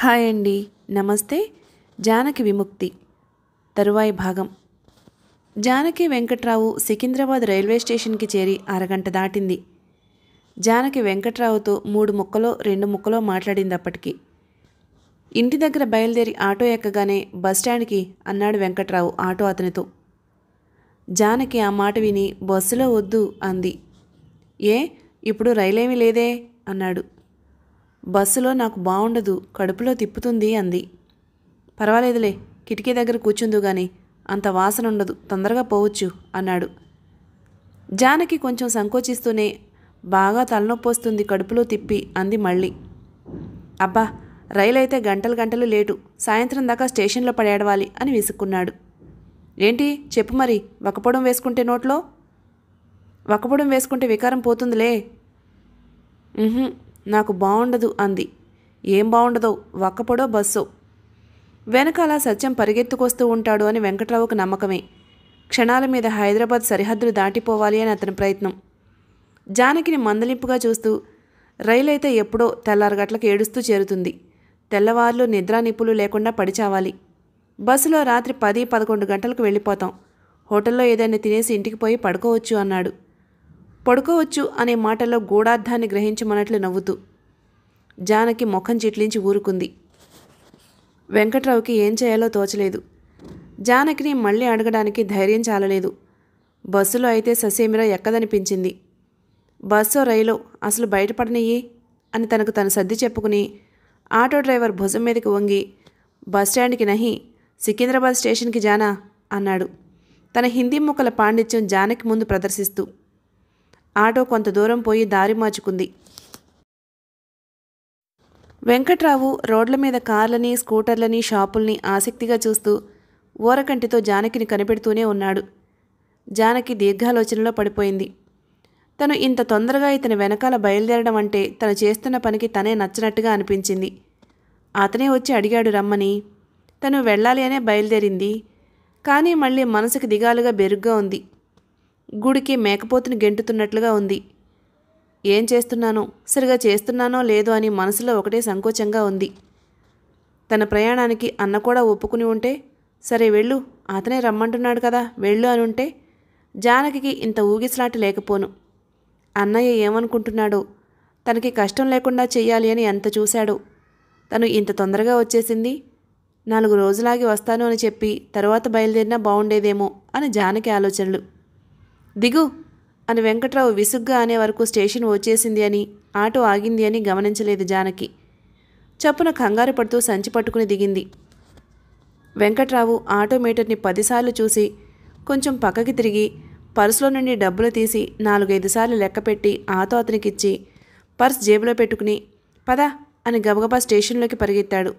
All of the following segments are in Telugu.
హాయ్ అండి నమస్తే జానకి విముక్తి తరువాయి భాగం జానకి వెంకట్రావు సికింద్రాబాద్ రైల్వే స్టేషన్కి చేరి అరగంట దాటింది జానకి వెంకట్రావుతో మూడు ముక్కలో రెండు ముక్కలో మాట్లాడింది అప్పటికి ఇంటి దగ్గర బయలుదేరి ఆటో ఎక్కగానే బస్టాండ్కి అన్నాడు వెంకట్రావు ఆటో అతనితో జానకి ఆ మాట విని బస్సులో వద్దు అంది ఏ ఇప్పుడు రైలేమీ లేదే అన్నాడు బస్సులో నాకు బాగుండదు కడుపులో తిప్పుతుంది అంది పర్వాలేదులే కిటికీ దగ్గర కూర్చుందు గాని అంత వాసన ఉండదు తొందరగా పోవచ్చు అన్నాడు జానకి కొంచెం సంకోచిస్తూనే బాగా తలనొప్పి వస్తుంది కడుపులో తిప్పి అంది మళ్ళీ అబ్బా రైలు అయితే గంటలు గంటలు లేటు సాయంత్రం దాకా స్టేషన్లో పడేడవాలి అని విసుక్కున్నాడు ఏంటి చెప్పు మరి వకపోవడం వేసుకుంటే నోట్లో వకపోవడం వేసుకుంటే వికారం పోతుందిలే నాకు బాగుండదు అంది ఏం బాగుండదో ఒక్కపడో బస్సో వెనకాల సత్యం పరిగెత్తుకొస్తూ ఉంటాడు అని వెంకట్రావుకు నమ్మకమే క్షణాల మీద హైదరాబాద్ సరిహద్దులు దాటిపోవాలి అని అతని ప్రయత్నం జానకిని మందలింపుగా చూస్తూ రైలైతే ఎప్పుడో తెల్లారగట్లకు ఏడుస్తూ చేరుతుంది తెల్లవార్లు నిద్రా నిప్పులు లేకుండా పడిచావాలి బస్సులో రాత్రి పది పదకొండు గంటలకు వెళ్ళిపోతాం హోటల్లో ఏదైనా తినేసి ఇంటికి పోయి పడుకోవచ్చు అన్నాడు పడుకోవచ్చు అనే మాటలో గూఢార్థాన్ని గ్రహించమన్నట్లు నవ్వుతూ జానకి ముఖం చిట్లించి ఊరుకుంది వెంకట్రావుకి ఏం చేయాలో తోచలేదు జానకిని మళ్ళీ అడగడానికి ధైర్యం చాలలేదు బస్సులో అయితే ససేమిరా ఎక్కదనిపించింది బస్సో రైలో అసలు బయటపడనయ్యి అని తనకు తను సర్ది చెప్పుకుని ఆటో డ్రైవర్ భుజం మీదకి వంగి బస్టాండ్కి నహి సికింద్రాబాద్ స్టేషన్కి జానా అన్నాడు తన హిందీ ముక్కల పాండిత్యం జానకి ముందు ప్రదర్శిస్తూ ఆటో కొంత దూరం పోయి దారి మార్చుకుంది వెంకట్రావు రోడ్ల మీద కార్లని స్కూటర్లని షాపుల్ని ఆసక్తిగా చూస్తూ ఊరకంటితో జానకిని కనిపెడుతూనే ఉన్నాడు జానకి దీర్ఘాలోచనలో పడిపోయింది తను ఇంత తొందరగా ఇతని వెనకాల బయలుదేరడం అంటే తను చేస్తున్న పనికి తనే నచ్చినట్టుగా అనిపించింది అతనే వచ్చి అడిగాడు రమ్మని తను వెళ్ళాలి అనే బయలుదేరింది కానీ మళ్ళీ మనసుకి దిగాలుగా బెరుగ్గా ఉంది గుడికి మేకపోతుని గెంటుతున్నట్లుగా ఉంది ఏం చేస్తున్నానో సరిగా చేస్తున్నానో లేదో అని మనసులో ఒకటే సంకోచంగా ఉంది తన ప్రయాణానికి అన్న కూడా ఒప్పుకుని ఉంటే సరే వెళ్ళు అతనే రమ్మంటున్నాడు కదా వెళ్ళు అని ఉంటే జానకి ఇంత ఊగిసలాట లేకపోను అన్నయ్య ఏమనుకుంటున్నాడో తనకి కష్టం లేకుండా చెయ్యాలి అని ఎంత చూశాడో తను ఇంత తొందరగా వచ్చేసింది నాలుగు రోజులాగి వస్తాను అని చెప్పి తరువాత బయలుదేరినా బాగుండేదేమో అని జానకి ఆలోచనలు దిగు అని వెంకట్రావు విసుగ్గా అనే వరకు స్టేషన్ వచ్చేసింది అని ఆటో ఆగింది అని గమనించలేదు జానకి చప్పున కంగారు పడుతూ సంచి పట్టుకుని దిగింది వెంకట్రావు ఆటోమేటర్ని పదిసార్లు చూసి కొంచెం పక్కకి తిరిగి పర్సులో నుండి డబ్బులు తీసి నాలుగైదు సార్లు లెక్కపెట్టి ఆతో అతనికిచ్చి పర్స్ జేబులో పెట్టుకుని పదా అని గబగబా స్టేషన్లోకి పరిగెత్తాడు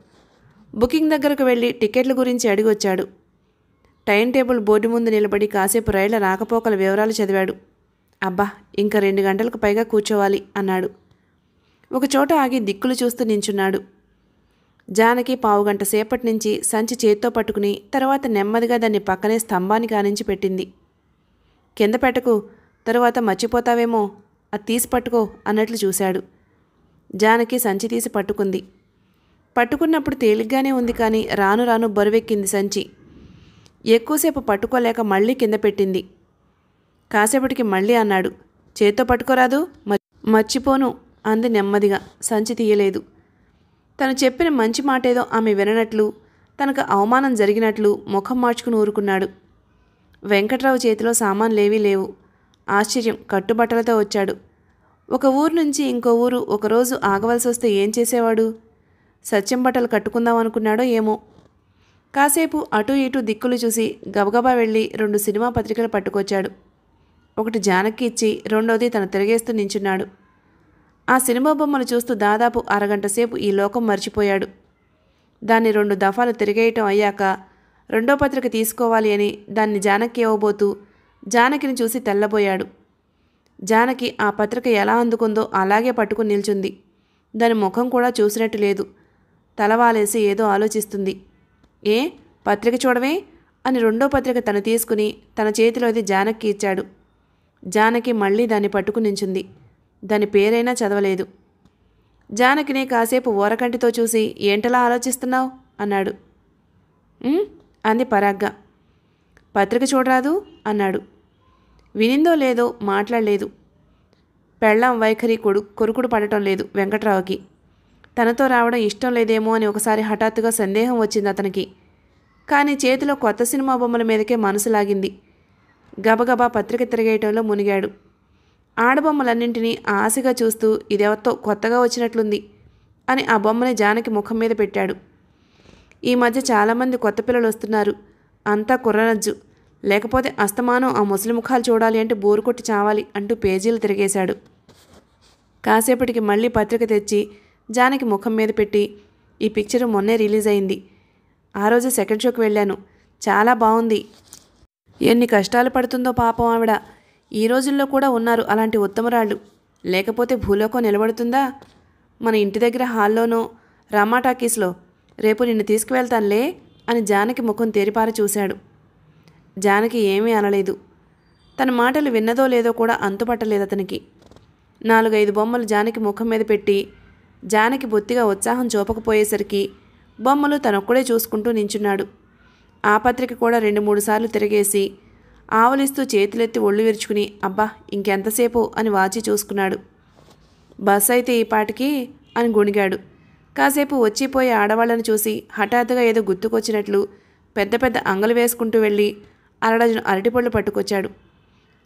బుకింగ్ దగ్గరకు వెళ్ళి టికెట్ల గురించి అడిగొచ్చాడు టైం టేబుల్ బోర్డు ముందు నిలబడి కాసేపు రైళ్ల రాకపోకల వివరాలు చదివాడు అబ్బా ఇంకా రెండు గంటలకు పైగా కూర్చోవాలి అన్నాడు ఒకచోట ఆగి దిక్కులు చూస్తూ నించున్నాడు జానకి పావుగంట సేపటి నుంచి సంచి చేత్తో పట్టుకుని తర్వాత నెమ్మదిగా దాన్ని పక్కనే స్తంభానికి ఆనించి పెట్టింది కింద పెట్టకు తరువాత మర్చిపోతావేమో అది తీసి పట్టుకో అన్నట్లు చూశాడు జానకి సంచి తీసి పట్టుకుంది పట్టుకున్నప్పుడు తేలిగ్గానే ఉంది కానీ రాను రాను బరువెక్కింది సంచి ఎక్కువసేపు పట్టుకోలేక మళ్ళీ కింద పెట్టింది కాసేపటికి మళ్ళీ అన్నాడు చేత్తో పట్టుకోరాదు మర్చిపోను అంది నెమ్మదిగా సంచి తీయలేదు తను చెప్పిన మంచి మాటేదో ఆమె విననట్లు తనకు అవమానం జరిగినట్లు ముఖం మార్చుకుని ఊరుకున్నాడు వెంకట్రావు చేతిలో సామాన్లేవీ లేవు ఆశ్చర్యం కట్టుబట్టలతో వచ్చాడు ఒక ఊరు నుంచి ఇంకో ఊరు ఒకరోజు ఆగవలసి వస్తే ఏం చేసేవాడు సత్యం బట్టలు కట్టుకుందాం అనుకున్నాడో ఏమో కాసేపు అటు ఇటు దిక్కులు చూసి గబగబా వెళ్ళి రెండు సినిమా పత్రికలు పట్టుకొచ్చాడు ఒకటి జానకి ఇచ్చి రెండోది తను తిరిగేస్తూ నించున్నాడు ఆ సినిమా బొమ్మలు చూస్తూ దాదాపు అరగంట సేపు ఈ లోకం మర్చిపోయాడు దాన్ని రెండు దఫాలు తిరిగేయటం అయ్యాక రెండో పత్రిక తీసుకోవాలి అని దాన్ని జానకి ఇవ్వబోతూ జానకిని చూసి తెల్లబోయాడు జానకి ఆ పత్రిక ఎలా అందుకుందో అలాగే పట్టుకుని నిల్చుంది దాని ముఖం కూడా చూసినట్టు లేదు తలవాలేసి ఏదో ఆలోచిస్తుంది ఏ పత్రిక చూడవే అని రెండో పత్రిక తను తీసుకుని తన చేతిలో అది జానక్కి ఇచ్చాడు జానకి మళ్ళీ దాన్ని పట్టుకునించింది నించుంది దాని పేరైనా చదవలేదు జానకిని కాసేపు ఊరకంటితో చూసి ఏంటలా ఆలోచిస్తున్నావు అన్నాడు అంది పరాగ్గా పత్రిక చూడరాదు అన్నాడు వినిందో లేదో మాట్లాడలేదు పెళ్ళాం వైఖరి కొడు కొరుకుడు పడటం లేదు వెంకట్రావుకి తనతో రావడం ఇష్టం లేదేమో అని ఒకసారి హఠాత్తుగా సందేహం వచ్చింది అతనికి కానీ చేతిలో కొత్త సినిమా బొమ్మల మీదకే మనసు లాగింది గబగబా పత్రిక తిరిగేయటంలో మునిగాడు ఆడబొమ్మలన్నింటినీ ఆశగా చూస్తూ ఇదెవరితో కొత్తగా వచ్చినట్లుంది అని ఆ బొమ్మని జానకి ముఖం మీద పెట్టాడు ఈ మధ్య చాలామంది కొత్త పిల్లలు వస్తున్నారు అంతా కుర్రనజ్జు లేకపోతే అస్తమానం ఆ ముసలి ముఖాలు చూడాలి అంటే బోరు కొట్టి చావాలి అంటూ పేజీలు తిరిగేశాడు కాసేపటికి మళ్ళీ పత్రిక తెచ్చి జానకి ముఖం మీద పెట్టి ఈ పిక్చర్ మొన్నే రిలీజ్ అయింది ఆ రోజు సెకండ్ షోకి వెళ్ళాను చాలా బాగుంది ఎన్ని కష్టాలు పడుతుందో పాపం ఆవిడ ఈ రోజుల్లో కూడా ఉన్నారు అలాంటి ఉత్తమరాళ్ళు లేకపోతే భూలోకం నిలబడుతుందా మన ఇంటి దగ్గర హాల్లోనో రమా టాకీస్లో రేపు నిన్ను తీసుకువెళ్తానులే అని జానకి ముఖం తేరిపార చూశాడు జానకి ఏమీ అనలేదు తన మాటలు విన్నదో లేదో కూడా అంతుపట్టలేదు అతనికి నాలుగైదు బొమ్మలు జానకి ముఖం మీద పెట్టి జానకి బొత్తిగా ఉత్సాహం చూపకపోయేసరికి బొమ్మలు తనొక్కడే చూసుకుంటూ నించున్నాడు ఆ పత్రిక కూడా రెండు మూడు సార్లు తిరిగేసి ఆవలిస్తూ చేతులెత్తి ఒళ్ళు విరుచుకుని అబ్బా ఇంకెంతసేపు అని వాచి చూసుకున్నాడు బస్ అయితే ఈ పాటికి అని గుణిగాడు కాసేపు వచ్చిపోయే ఆడవాళ్ళని చూసి హఠాత్తుగా ఏదో గుర్తుకొచ్చినట్లు పెద్ద పెద్ద అంగలు వేసుకుంటూ వెళ్ళి అరడజను అరటిపళ్ళు పట్టుకొచ్చాడు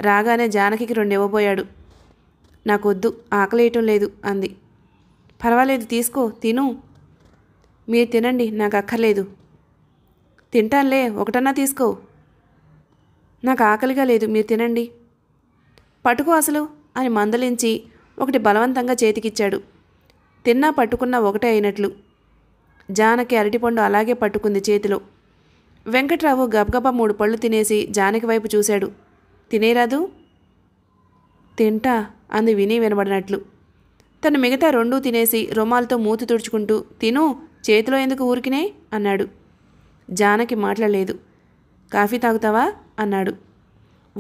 రాగానే జానకికి రెండు ఇవ్వబోయాడు నాకొద్దు ఆకలేయటం లేదు అంది పర్వాలేదు తీసుకో తిను మీరు తినండి నాకు అక్కర్లేదు తింటానులే ఒకటన్నా తీసుకో నాకు ఆకలిగా లేదు మీరు తినండి పట్టుకో అసలు అని మందలించి ఒకటి బలవంతంగా చేతికిచ్చాడు తిన్నా పట్టుకున్నా ఒకటే అయినట్లు జానకి అరటిపండు అలాగే పట్టుకుంది చేతిలో వెంకట్రావు గబగబా మూడు పళ్ళు తినేసి జానకి వైపు చూశాడు తినేరాదు తింటా అంది విని వినబడినట్లు తను మిగతా రెండూ తినేసి రుమాలతో మూతి తుడుచుకుంటూ తిను చేతిలో ఎందుకు ఊరికినే అన్నాడు జానకి మాట్లాడలేదు కాఫీ తాగుతావా అన్నాడు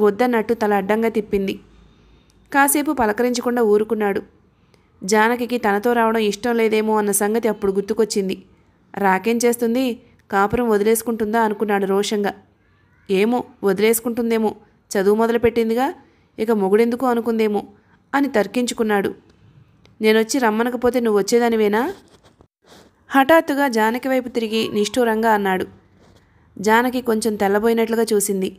వద్దన్నట్టు తల అడ్డంగా తిప్పింది కాసేపు పలకరించకుండా ఊరుకున్నాడు జానకి తనతో రావడం ఇష్టం లేదేమో అన్న సంగతి అప్పుడు గుర్తుకొచ్చింది రాకేం చేస్తుంది కాపురం వదిలేసుకుంటుందా అనుకున్నాడు రోషంగా ఏమో వదిలేసుకుంటుందేమో చదువు మొదలుపెట్టిందిగా ఇక మొగుడెందుకు అనుకుందేమో అని తర్కించుకున్నాడు నేను వచ్చి రమ్మనకపోతే నువ్వు వచ్చేదానివేనా హఠాత్తుగా జానకి వైపు తిరిగి నిష్ఠూరంగా అన్నాడు జానకి కొంచెం తెల్లబోయినట్లుగా చూసింది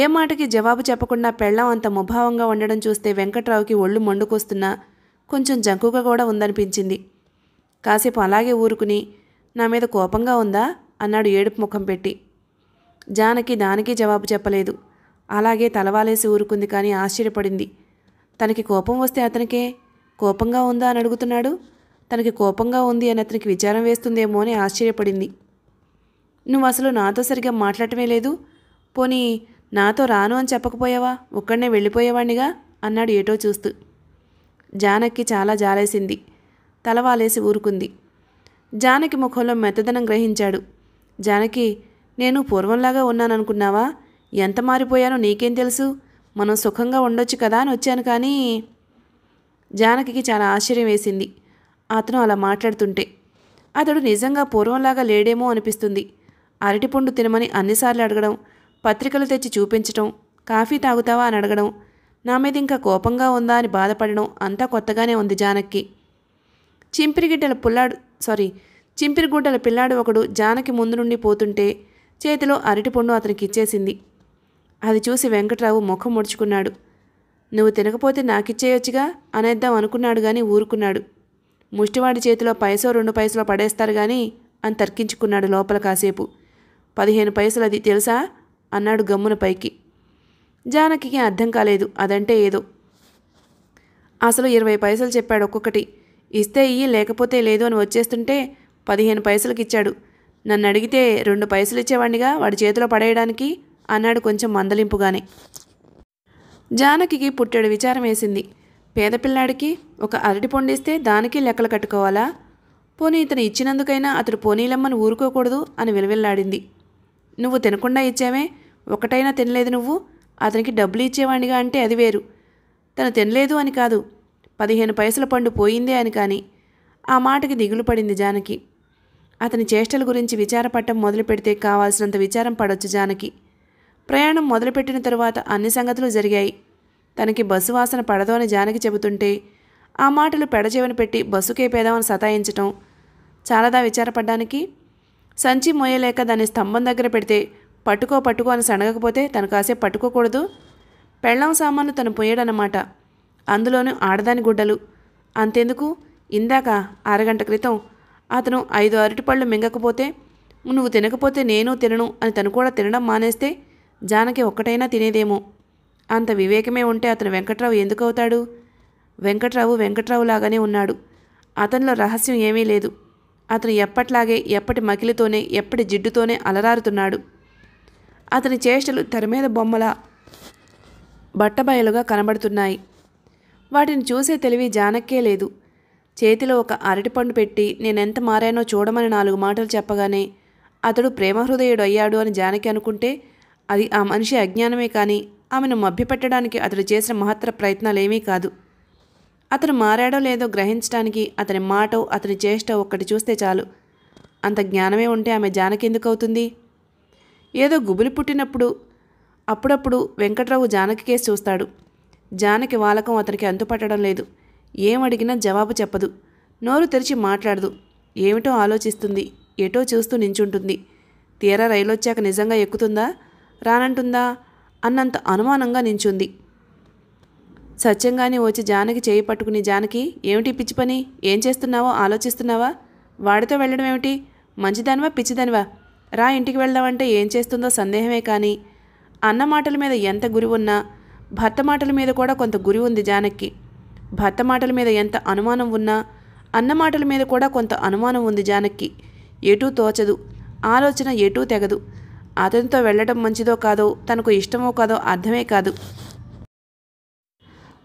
ఏ మాటకి జవాబు చెప్పకుండా పెళ్ళం అంత ముభావంగా ఉండడం చూస్తే వెంకట్రావుకి ఒళ్ళు మొండుకొస్తున్నా కొంచెం జంకుగా కూడా ఉందనిపించింది కాసేపు అలాగే ఊరుకుని నా మీద కోపంగా ఉందా అన్నాడు ఏడుపు ముఖం పెట్టి జానకి దానికి జవాబు చెప్పలేదు అలాగే తలవాలేసి ఊరుకుంది కానీ ఆశ్చర్యపడింది తనకి కోపం వస్తే అతనికే కోపంగా ఉందా అని అడుగుతున్నాడు తనకి కోపంగా ఉంది అని అతనికి విచారం వేస్తుందేమో అని ఆశ్చర్యపడింది నువ్వు అసలు నాతో సరిగ్గా మాట్లాడటమే లేదు పోనీ నాతో రాను అని చెప్పకపోయావా ఒక్కడనే వెళ్ళిపోయేవాణ్ణిగా అన్నాడు ఏటో చూస్తూ జానక్కి చాలా జాలేసింది తలవాలేసి ఊరుకుంది జానకి ముఖంలో మెత్తదనం గ్రహించాడు జానకి నేను పూర్వంలాగా ఉన్నాననుకున్నావా ఎంత మారిపోయానో నీకేం తెలుసు మనం సుఖంగా ఉండొచ్చు కదా అని వచ్చాను కానీ జానకికి చాలా ఆశ్చర్యం వేసింది అతను అలా మాట్లాడుతుంటే అతడు నిజంగా పూర్వంలాగా లేడేమో అనిపిస్తుంది అరటిపండు తినమని అన్నిసార్లు అడగడం పత్రికలు తెచ్చి చూపించటం కాఫీ తాగుతావా అని అడగడం నా మీద ఇంకా కోపంగా ఉందా అని బాధపడడం అంతా కొత్తగానే ఉంది జానక్కి చింపిరిగిడ్డల పుల్లాడు సారీ చింపిరిగుడ్డల పిల్లాడు ఒకడు జానకి ముందు నుండి పోతుంటే చేతిలో అరటిపండు అతనికి ఇచ్చేసింది అది చూసి వెంకట్రావు ముఖం ముడుచుకున్నాడు నువ్వు తినకపోతే నాకిచ్చేయొచ్చుగా అనేద్దాం అనుకున్నాడు కానీ ఊరుకున్నాడు ముష్టివాడి చేతిలో పైసో రెండు పైసలో పడేస్తారు కానీ అని తర్కించుకున్నాడు లోపల కాసేపు పదిహేను పైసలు అది తెలుసా అన్నాడు గమ్మున పైకి జానకి అర్థం కాలేదు అదంటే ఏదో అసలు ఇరవై పైసలు చెప్పాడు ఒక్కొక్కటి ఇస్తే ఇయ్యి లేకపోతే లేదు అని వచ్చేస్తుంటే పదిహేను పైసలకి ఇచ్చాడు నన్ను అడిగితే రెండు పైసలు ఇచ్చేవాడినిగా వాడి చేతిలో పడేయడానికి అన్నాడు కొంచెం మందలింపుగానే జానకికి పుట్టెడు విచారం వేసింది పేదపిల్లాడికి ఒక అరటి పొండిస్తే దానికి లెక్కలు కట్టుకోవాలా పోనీ ఇతను ఇచ్చినందుకైనా అతడు పోనీలమ్మని ఊరుకోకూడదు అని విలవిల్లాడింది నువ్వు తినకుండా ఇచ్చావే ఒకటైనా తినలేదు నువ్వు అతనికి డబ్బులు ఇచ్చేవాడిగా అంటే అది వేరు తను తినలేదు అని కాదు పదిహేను పైసల పండు పోయిందే అని కానీ ఆ మాటకి దిగులు పడింది జానకి అతని చేష్టల గురించి విచారపట్టం మొదలు పెడితే కావాల్సినంత విచారం పడొచ్చు జానకి ప్రయాణం మొదలుపెట్టిన తరువాత అన్ని సంగతులు జరిగాయి తనకి బస్సు వాసన పడదు అని జానకి చెబుతుంటే ఆ మాటలు పెడచెవిన పెట్టి బస్సుకే బస్సుకేపేదామని సతాయించటం చాలాదా విచారపడ్డానికి సంచి మోయలేక దాన్ని స్తంభం దగ్గర పెడితే పట్టుకో పట్టుకో అని సనగకపోతే తను కాసేపు పట్టుకోకూడదు పెళ్ళం సామాన్లు తను పోయాడన్నమాట అందులోనూ ఆడదాని గుడ్డలు అంతెందుకు ఇందాక అరగంట క్రితం అతను ఐదు అరటిపళ్ళు మింగకపోతే నువ్వు తినకపోతే నేను తినను అని తను కూడా తినడం మానేస్తే జానకి ఒక్కటైనా తినేదేమో అంత వివేకమే ఉంటే అతను వెంకట్రావు ఎందుకు అవుతాడు వెంకట్రావు వెంకట్రావు లాగానే ఉన్నాడు అతనిలో రహస్యం ఏమీ లేదు అతను ఎప్పట్లాగే ఎప్పటి మకిలితోనే ఎప్పటి జిడ్డుతోనే అలరారుతున్నాడు అతని చేష్టలు తెరమీద బొమ్మల బట్టబయలుగా కనబడుతున్నాయి వాటిని చూసే తెలివి జానక్కే లేదు చేతిలో ఒక అరటిపండు పెట్టి నేనెంత మారానో చూడమని నాలుగు మాటలు చెప్పగానే అతడు ప్రేమహృదయుడు అయ్యాడు అని జానకి అనుకుంటే అది ఆ మనిషి అజ్ఞానమే కానీ ఆమెను మభ్యపెట్టడానికి అతడు చేసిన మహత్తర ప్రయత్నాలేమీ కాదు అతను మారాడో లేదో గ్రహించడానికి అతని మాటో అతని చేష్ట ఒక్కటి చూస్తే చాలు అంత జ్ఞానమే ఉంటే ఆమె ఎందుకు అవుతుంది ఏదో గుబులు పుట్టినప్పుడు అప్పుడప్పుడు వెంకట్రావు జానకి కేసు చూస్తాడు జానకి వాలకం అతనికి అంతుపట్టడం లేదు ఏమడిగినా జవాబు చెప్పదు నోరు తెరిచి మాట్లాడదు ఏమిటో ఆలోచిస్తుంది ఎటో చూస్తూ నించుంటుంది తీరా రైలు వచ్చాక నిజంగా ఎక్కుతుందా రానంటుందా అన్నంత అనుమానంగా నించుంది సత్యంగానే వచ్చి జానకి చేయి పట్టుకుని జానకి ఏమిటి పిచ్చి పని ఏం చేస్తున్నావో ఆలోచిస్తున్నావా వాడితో వెళ్ళడం ఏమిటి మంచిదానివా పిచ్చిదానివా రా ఇంటికి వెళ్దామంటే ఏం చేస్తుందో సందేహమే కానీ అన్న మాటల మీద ఎంత గురి ఉన్నా భర్త మాటల మీద కూడా కొంత గురి ఉంది జానక్కి భర్త మాటల మీద ఎంత అనుమానం ఉన్నా అన్న మాటల మీద కూడా కొంత అనుమానం ఉంది జానక్కి ఎటూ తోచదు ఆలోచన ఎటూ తెగదు అతనితో వెళ్ళడం మంచిదో కాదో తనకు ఇష్టమో కాదో అర్థమే కాదు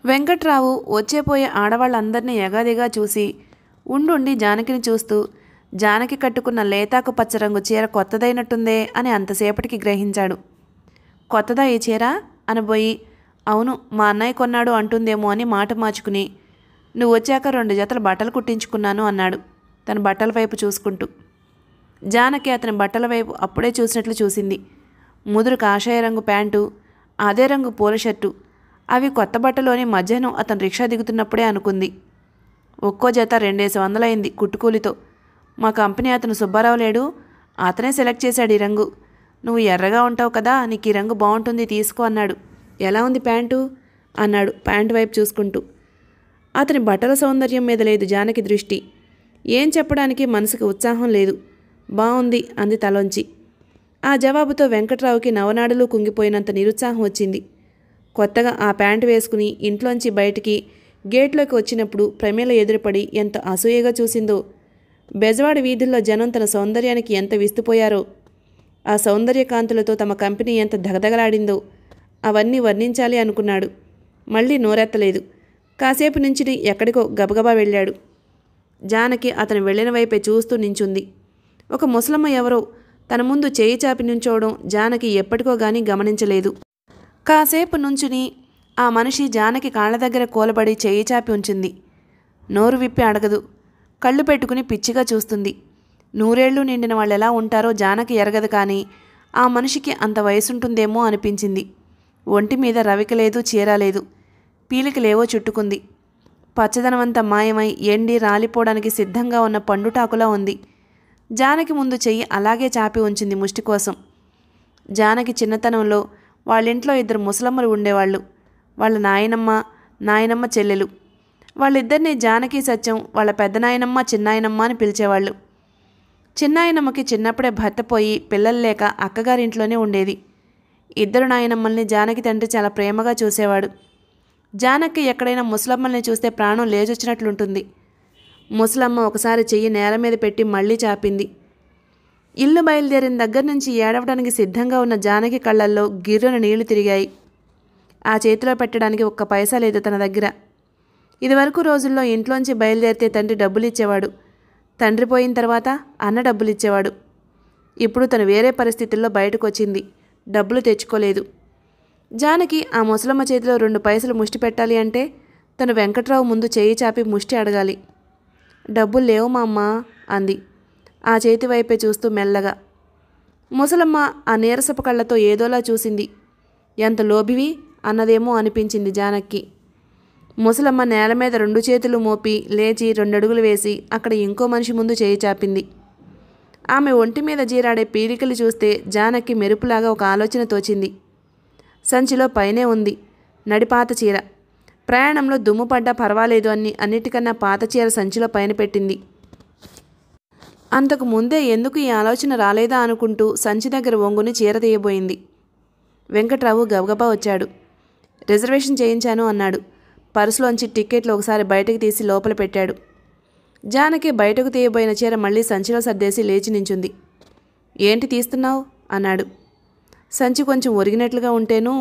వెంకట్రావు వచ్చేపోయే ఆడవాళ్ళందరినీ ఎగాదిగా చూసి ఉండుండి జానకిని చూస్తూ జానకి కట్టుకున్న లేతాకు పచ్చరంగు చీర కొత్తదైనట్టుందే అని అంతసేపటికి గ్రహించాడు కొత్తదా ఈ చీర అనబోయి అవును మా అన్నయ్య కొన్నాడు అంటుందేమో అని మాట మార్చుకుని నువ్వు వచ్చాక రెండు జతలు బట్టలు కుట్టించుకున్నాను అన్నాడు తన బట్టల వైపు చూసుకుంటూ జానకి అతని బట్టల వైపు అప్పుడే చూసినట్లు చూసింది ముదురు కాషాయ రంగు ప్యాంటు అదే రంగు పూల షర్టు అవి కొత్త బట్టలోని మధ్యాహ్నం అతను రిక్షా దిగుతున్నప్పుడే అనుకుంది ఒక్కో జత రెండేసి వందలైంది కుట్టుకూలితో మా కంపెనీ అతను సుబ్బారావు లేడు అతనే సెలెక్ట్ చేశాడు ఈ రంగు నువ్వు ఎర్రగా ఉంటావు కదా నీకు ఈ రంగు బాగుంటుంది తీసుకో అన్నాడు ఎలా ఉంది ప్యాంటు అన్నాడు ప్యాంటు వైపు చూసుకుంటూ అతని బట్టల సౌందర్యం మీద లేదు జానకి దృష్టి ఏం చెప్పడానికి మనసుకు ఉత్సాహం లేదు బాగుంది అంది తలొంచి ఆ జవాబుతో వెంకట్రావుకి నవనాడులు కుంగిపోయినంత నిరుత్సాహం వచ్చింది కొత్తగా ఆ ప్యాంటు వేసుకుని ఇంట్లోంచి బయటికి గేట్లోకి వచ్చినప్పుడు ప్రమేల ఎదురుపడి ఎంత అసూయగా చూసిందో బెజవాడ వీధుల్లో జనం తన సౌందర్యానికి ఎంత విస్తుపోయారో ఆ సౌందర్య కాంతులతో తమ కంపెనీ ఎంత దగదగలాడిందో అవన్నీ వర్ణించాలి అనుకున్నాడు మళ్ళీ నోరెత్తలేదు కాసేపు నుంచి ఎక్కడికో గబగబా వెళ్ళాడు జానకి అతను వెళ్ళిన వైపే చూస్తూ నించుంది ఒక ముసలమ్మ ఎవరో తన ముందు చేయి చాపి నుంచోవడం జానకి ఎప్పటికో గాని గమనించలేదు కాసేపు నుంచుని ఆ మనిషి జానకి కాళ్ళ దగ్గర కూలబడి చేయి చాపి ఉంచింది నోరు విప్పి అడగదు కళ్ళు పెట్టుకుని పిచ్చిగా చూస్తుంది నూరేళ్లు నిండిన వాళ్ళు ఎలా ఉంటారో జానకి ఎరగదు కానీ ఆ మనిషికి అంత వయసుంటుందేమో అనిపించింది ఒంటి మీద రవిక లేదు చీర లేదు పీలికలేవో చుట్టుకుంది పచ్చదనమంతా మాయమై ఎండి రాలిపోవడానికి సిద్ధంగా ఉన్న పండుటాకులా ఉంది జానకి ముందు చెయ్యి అలాగే చాపి ఉంచింది ముష్టి కోసం జానకి చిన్నతనంలో వాళ్ళింట్లో ఇద్దరు ముసలమ్మలు ఉండేవాళ్ళు వాళ్ళ నాయనమ్మ నాయనమ్మ చెల్లెలు వాళ్ళిద్దరిని జానకి సత్యం వాళ్ళ పెద్దనాయనమ్మ చిన్నాయనమ్మ అని పిలిచేవాళ్ళు చిన్నాయనమ్మకి చిన్నప్పుడే భర్త పోయి పిల్లలు లేక అక్కగారింట్లోనే ఉండేది ఇద్దరు నాయనమ్మల్ని జానకి తండ్రి చాలా ప్రేమగా చూసేవాడు జానకి ఎక్కడైనా ముసలమ్మల్ని చూస్తే ప్రాణం లేచొచ్చినట్లుంటుంది ముసలమ్మ ఒకసారి చెయ్యి నేల మీద పెట్టి మళ్ళీ చాపింది ఇల్లు బయలుదేరిన దగ్గర నుంచి ఏడవడానికి సిద్ధంగా ఉన్న జానకి కళ్ళల్లో గిర్రున నీళ్లు తిరిగాయి ఆ చేతిలో పెట్టడానికి ఒక్క పైసా లేదు తన దగ్గర ఇదివరకు రోజుల్లో ఇంట్లోంచి బయలుదేరితే తండ్రి డబ్బులు ఇచ్చేవాడు తండ్రి పోయిన తర్వాత అన్న డబ్బులు ఇచ్చేవాడు ఇప్పుడు తను వేరే పరిస్థితుల్లో బయటకు వచ్చింది డబ్బులు తెచ్చుకోలేదు జానకి ఆ ముసలమ్మ చేతిలో రెండు పైసలు ముష్టి పెట్టాలి అంటే తను వెంకట్రావు ముందు చేయి చాపి ముష్టి అడగాలి డబ్బులు లేవు మామ్మ అంది ఆ చేతి వైపే చూస్తూ మెల్లగా ముసలమ్మ ఆ నీరసపు కళ్ళతో ఏదోలా చూసింది ఎంత లోభివి అన్నదేమో అనిపించింది జానక్కి ముసలమ్మ నేల మీద రెండు చేతులు మోపి లేచి రెండడుగులు వేసి అక్కడ ఇంకో మనిషి ముందు చేయి చాపింది ఆమె ఒంటి మీద జీరాడే పీలికలు చూస్తే జానక్కి మెరుపులాగా ఒక ఆలోచన తోచింది సంచిలో పైనే ఉంది నడిపాత చీర ప్రయాణంలో దుమ్ము పడ్డా పర్వాలేదు అని అన్నిటికన్నా పాత చీర సంచిలో పైన పెట్టింది అంతకు ముందే ఎందుకు ఈ ఆలోచన రాలేదా అనుకుంటూ సంచి దగ్గర ఒంగుని చీర తీయబోయింది వెంకట్రావు గబగబా వచ్చాడు రిజర్వేషన్ చేయించాను అన్నాడు పర్సులోంచి టిక్కెట్లు ఒకసారి బయటకు తీసి లోపల పెట్టాడు జానకి బయటకు తీయబోయిన చీర మళ్ళీ సంచిలో సర్దేసి లేచి నించుంది ఏంటి తీస్తున్నావు అన్నాడు సంచి కొంచెం ఒరిగినట్లుగా ఉంటేనూ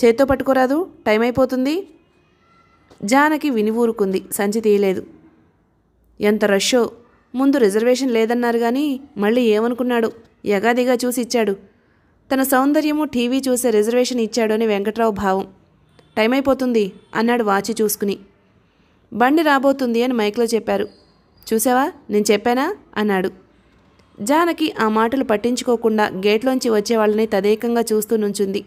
చేత్తో పట్టుకోరాదు టైం అయిపోతుంది జానకి విని ఊరుకుంది సంచి తీయలేదు ఎంత రషో ముందు రిజర్వేషన్ లేదన్నారు కానీ మళ్ళీ ఏమనుకున్నాడు యగాదిగా చూసి ఇచ్చాడు తన సౌందర్యము టీవీ చూసే రిజర్వేషన్ ఇచ్చాడు అని వెంకట్రావు భావం టైం అయిపోతుంది అన్నాడు వాచి చూసుకుని బండి రాబోతుంది అని మైక్లో చెప్పారు చూసావా నేను చెప్పానా అన్నాడు జానకి ఆ మాటలు పట్టించుకోకుండా గేట్లోంచి వచ్చేవాళ్ళని తదేకంగా చూస్తూ నుంచుంది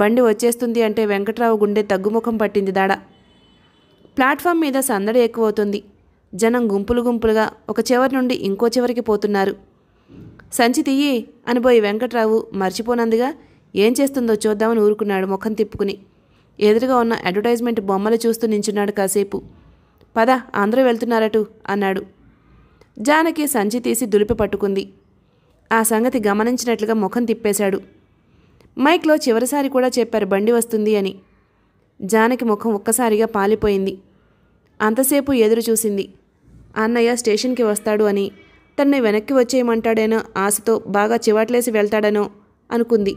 బండి వచ్చేస్తుంది అంటే వెంకట్రావు గుండె తగ్గుముఖం పట్టింది దాడ ప్లాట్ఫామ్ మీద సందడి ఎక్కువవుతుంది జనం గుంపులు గుంపులుగా ఒక చివరి నుండి ఇంకో చివరికి పోతున్నారు సంచి తీయి అనిపోయి వెంకట్రావు మర్చిపోనందుగా ఏం చేస్తుందో చూద్దామని ఊరుకున్నాడు ముఖం తిప్పుకుని ఎదురుగా ఉన్న అడ్వర్టైజ్మెంట్ బొమ్మలు చూస్తూ నించున్నాడు కాసేపు పద అందరూ వెళ్తున్నారటు అన్నాడు జానకి సంచి తీసి దులిపి పట్టుకుంది ఆ సంగతి గమనించినట్లుగా ముఖం తిప్పేశాడు మైక్లో చివరిసారి కూడా చెప్పారు బండి వస్తుంది అని జానకి ముఖం ఒక్కసారిగా పాలిపోయింది అంతసేపు ఎదురు చూసింది అన్నయ్య స్టేషన్కి వస్తాడు అని తన్ని వెనక్కి వచ్చేయమంటాడేనో ఆశతో బాగా చివాట్లేసి వెళ్తాడనో అనుకుంది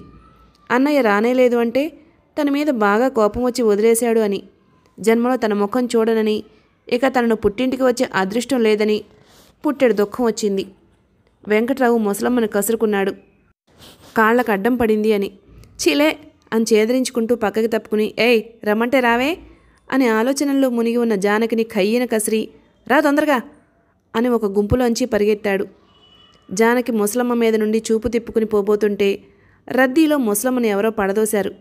అన్నయ్య రానేలేదు అంటే తన మీద బాగా కోపం వచ్చి వదిలేశాడు అని జన్మలో తన ముఖం చూడనని ఇక తనను పుట్టింటికి వచ్చే అదృష్టం లేదని పుట్టెడు దుఃఖం వచ్చింది వెంకట్రావు ముసలమ్మను కసురుకున్నాడు కాళ్ళకు అడ్డం పడింది అని చిలే అని చేదరించుకుంటూ పక్కకి తప్పుకుని ఏయ్ రమ్మంటే రావే అని ఆలోచనల్లో మునిగి ఉన్న జానకిని కయ్యిన కసిరి రా తొందరగా అని ఒక గుంపులోంచి పరిగెత్తాడు జానకి ముసలమ్మ మీద నుండి చూపు తిప్పుకుని పోబోతుంటే రద్దీలో ముసలమ్మని ఎవరో పడదోశారు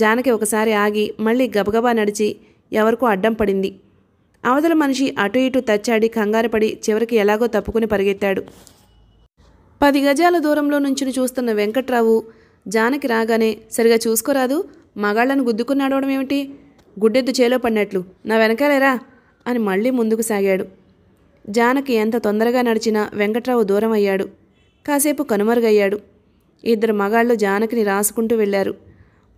జానకి ఒకసారి ఆగి మళ్ళీ గబగబా నడిచి ఎవరికో అడ్డం పడింది అవతల మనిషి అటు ఇటు తచ్చాడి కంగారుపడి చివరికి ఎలాగో తప్పుకుని పరిగెత్తాడు పది గజాల దూరంలో నుంచుని చూస్తున్న వెంకట్రావు జానకి రాగానే సరిగా చూసుకోరాదు మగాళ్లను గుద్దుకున్నాడవడం ఏమిటి గుడ్డెద్దు చేలో పడినట్లు నా వెనకాలేరా అని మళ్ళీ ముందుకు సాగాడు జానకి ఎంత తొందరగా నడిచినా వెంకట్రావు దూరం అయ్యాడు కాసేపు కనుమరుగయ్యాడు ఇద్దరు మగాళ్ళు జానకిని రాసుకుంటూ వెళ్లారు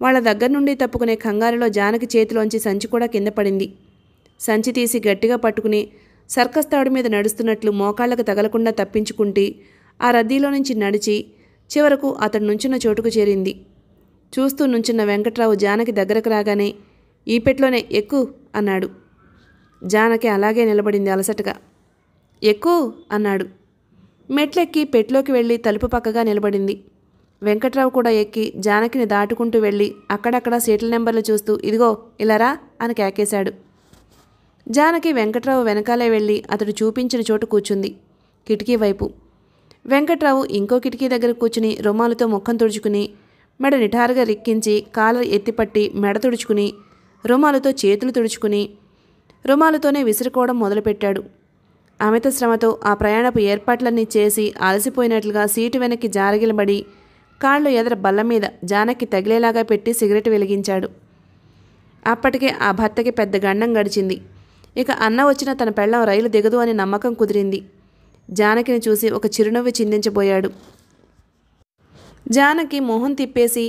వాళ్ల దగ్గర నుండి తప్పుకునే కంగారులో జానకి చేతిలోంచి సంచి కూడా కింద పడింది సంచి తీసి గట్టిగా పట్టుకుని సర్కస్ తాడు మీద నడుస్తున్నట్లు మోకాళ్లకు తగలకుండా తప్పించుకుంటే ఆ రద్దీలో నుంచి నడిచి చివరకు అతడు నుంచున్న చోటుకు చేరింది చూస్తూ నుంచున్న వెంకట్రావు జానకి దగ్గరకు రాగానే ఈ పెట్లోనే ఎక్కు అన్నాడు జానకి అలాగే నిలబడింది అలసటగా ఎక్కు అన్నాడు మెట్లెక్కి పెట్లోకి వెళ్ళి తలుపు పక్కగా నిలబడింది వెంకట్రావు కూడా ఎక్కి జానకిని దాటుకుంటూ వెళ్ళి అక్కడక్కడ సీట్ల నెంబర్లు చూస్తూ ఇదిగో ఇలారా అని కేకేశాడు జానకి వెంకట్రావు వెనకాలే వెళ్ళి అతడు చూపించిన చోటు కూర్చుంది కిటికీ వైపు వెంకట్రావు ఇంకో కిటికీ దగ్గర కూర్చుని రుమాలతో ముఖం తుడుచుకుని మెడ నిఠారుగా రిక్కించి కాలర్ ఎత్తిపట్టి మెడ తుడుచుకుని రుమాలతో చేతులు తుడుచుకుని రుమాలతోనే విసురుకోవడం మొదలుపెట్టాడు అమిత శ్రమతో ఆ ప్రయాణపు ఏర్పాట్లన్నీ చేసి అలసిపోయినట్లుగా సీటు వెనక్కి జారగిలబడి కాళ్ళు ఎదర బల్ల మీద జానకి తగిలేలాగా పెట్టి సిగరెట్ వెలిగించాడు అప్పటికే ఆ భర్తకి పెద్ద గండం గడిచింది ఇక అన్న వచ్చిన తన పెళ్ళం రైలు దిగదు అని నమ్మకం కుదిరింది జానకిని చూసి ఒక చిరునవ్వు చిందించబోయాడు జానకి మొహం తిప్పేసి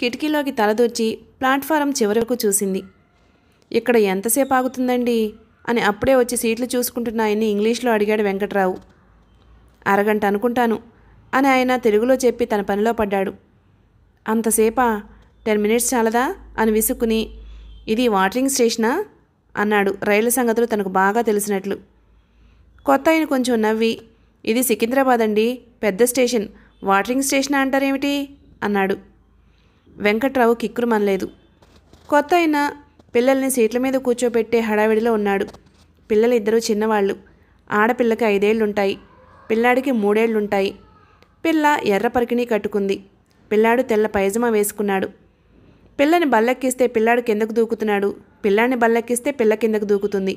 కిటికీలోకి తలదొచ్చి ప్లాట్ఫారం చివరకు చూసింది ఇక్కడ ఎంతసేపు ఆగుతుందండి అని అప్పుడే వచ్చి సీట్లు చూసుకుంటున్నాయని ఇంగ్లీష్లో అడిగాడు వెంకట్రావు అరగంట అనుకుంటాను అని ఆయన తెలుగులో చెప్పి తన పనిలో పడ్డాడు అంతసేపా టెన్ మినిట్స్ చాలదా అని విసుక్కుని ఇది వాటరింగ్ స్టేషనా అన్నాడు రైలు సంగతులు తనకు బాగా తెలిసినట్లు కొత్త ఆయన కొంచెం నవ్వి ఇది సికింద్రాబాద్ అండి పెద్ద స్టేషన్ వాటరింగ్ స్టేషన్ అంటారేమిటి అన్నాడు వెంకట్రావు కిక్కురు మనలేదు కొత్త ఆయన పిల్లల్ని సీట్ల మీద కూర్చోబెట్టే హడావిడిలో ఉన్నాడు పిల్లలిద్దరూ చిన్నవాళ్ళు ఆడపిల్లకి ఐదేళ్లుంటాయి పిల్లాడికి మూడేళ్లుంటాయి పిల్ల ఎర్ర పరికిణీ కట్టుకుంది పిల్లాడు తెల్ల పైజమా వేసుకున్నాడు పిల్లని బల్లెక్కిస్తే పిల్లాడు కిందకు దూకుతున్నాడు పిల్లాడిని బల్లెక్కిస్తే పిల్ల కిందకు దూకుతుంది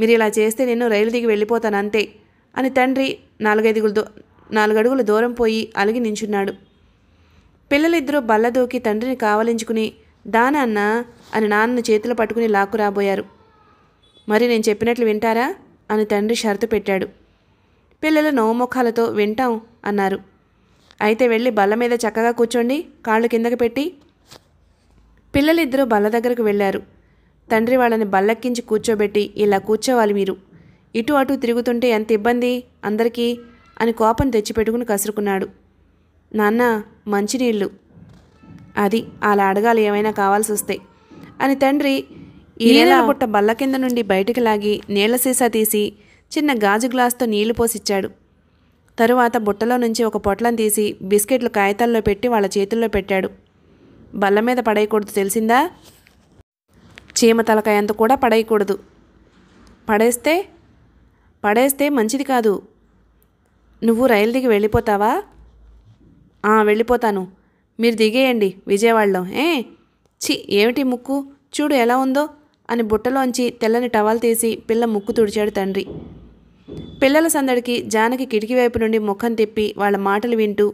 మీరు ఇలా చేస్తే నేను రైలు దిగి వెళ్ళిపోతాను అంతే అని తండ్రి నాలుగైదుగులు దో నాలుగడుగుల దూరం పోయి అలిగి నించున్నాడు పిల్లలిద్దరూ బల్లదూకి తండ్రిని కావలించుకుని దానాన్న అని నాన్న చేతులు పట్టుకుని లాక్కు రాబోయారు మరి నేను చెప్పినట్లు వింటారా అని తండ్రి షరతు పెట్టాడు పిల్లలు నోముఖాలతో వింటాం అన్నారు అయితే వెళ్ళి బల్ల మీద చక్కగా కూర్చోండి కాళ్ళు కిందకి పెట్టి పిల్లలిద్దరూ బల్ల దగ్గరకు వెళ్ళారు తండ్రి వాళ్ళని బల్లెక్కించి కూర్చోబెట్టి ఇలా కూర్చోవాలి మీరు ఇటు అటు తిరుగుతుంటే ఎంత ఇబ్బంది అందరికీ అని కోపం తెచ్చిపెట్టుకుని కసురుకున్నాడు నాన్న మంచినీళ్ళు అది అలా అడగాలి ఏమైనా కావాల్సి వస్తే అని తండ్రి ఈల బుట్ట బల్ల కింద నుండి బయటికి లాగి నీళ్ల సీసా తీసి చిన్న గాజు గ్లాస్తో నీళ్లు పోసిచ్చాడు తరువాత బుట్టలో నుంచి ఒక పొట్లం తీసి బిస్కెట్లు కాగితాల్లో పెట్టి వాళ్ళ చేతుల్లో పెట్టాడు బల్ల మీద పడేయకూడదు తెలిసిందా చీమ తలకాయ అంత కూడా పడేయకూడదు పడేస్తే పడేస్తే మంచిది కాదు నువ్వు రైలు దిగి వెళ్ళిపోతావా వెళ్ళిపోతాను మీరు దిగేయండి విజయవాడలో ఏ చి ఏమిటి ముక్కు చూడు ఎలా ఉందో అని బుట్టలోంచి తెల్లని టవాల్ తీసి పిల్ల ముక్కు తుడిచాడు తండ్రి పిల్లల సందడికి జానకి కిటికీ వైపు నుండి ముఖం తిప్పి వాళ్ళ మాటలు వింటూ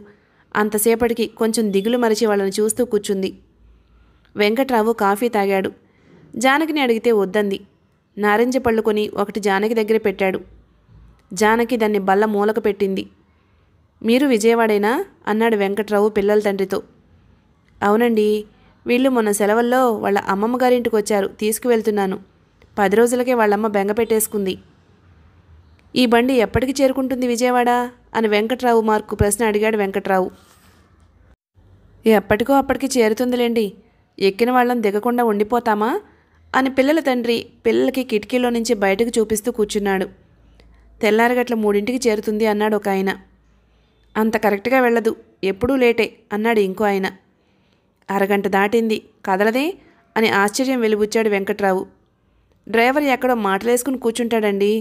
అంతసేపటికి కొంచెం దిగులు మరిచి వాళ్ళని చూస్తూ కూర్చుంది వెంకట్రావు కాఫీ తాగాడు జానకిని అడిగితే వద్దంది నారింజ పళ్ళు కొని ఒకటి జానకి దగ్గర పెట్టాడు జానకి దాన్ని బల్ల మూలక పెట్టింది మీరు విజయవాడైనా అన్నాడు వెంకట్రావు పిల్లల తండ్రితో అవునండి వీళ్ళు మొన్న సెలవుల్లో వాళ్ళ అమ్మమ్మ గారింటికి వచ్చారు తీసుకువెళ్తున్నాను పది రోజులకే వాళ్ళమ్మ బెంగ పెట్టేసుకుంది ఈ బండి ఎప్పటికి చేరుకుంటుంది విజయవాడ అని వెంకట్రావు మార్కు ప్రశ్న అడిగాడు వెంకట్రావు ఎప్పటికో అప్పటికి చేరుతుందిలేండి ఎక్కిన వాళ్ళం దిగకుండా ఉండిపోతామా అని పిల్లల తండ్రి పిల్లలకి కిటికీలో నుంచి బయటకు చూపిస్తూ కూర్చున్నాడు తెల్లారగట్ల మూడింటికి చేరుతుంది అన్నాడు ఒక ఆయన అంత కరెక్ట్గా వెళ్ళదు ఎప్పుడూ లేటే అన్నాడు ఇంకో ఆయన అరగంట దాటింది కదలదే అని ఆశ్చర్యం వెలిబుచ్చాడు వెంకట్రావు డ్రైవర్ ఎక్కడో మాటలేసుకుని కూర్చుంటాడండి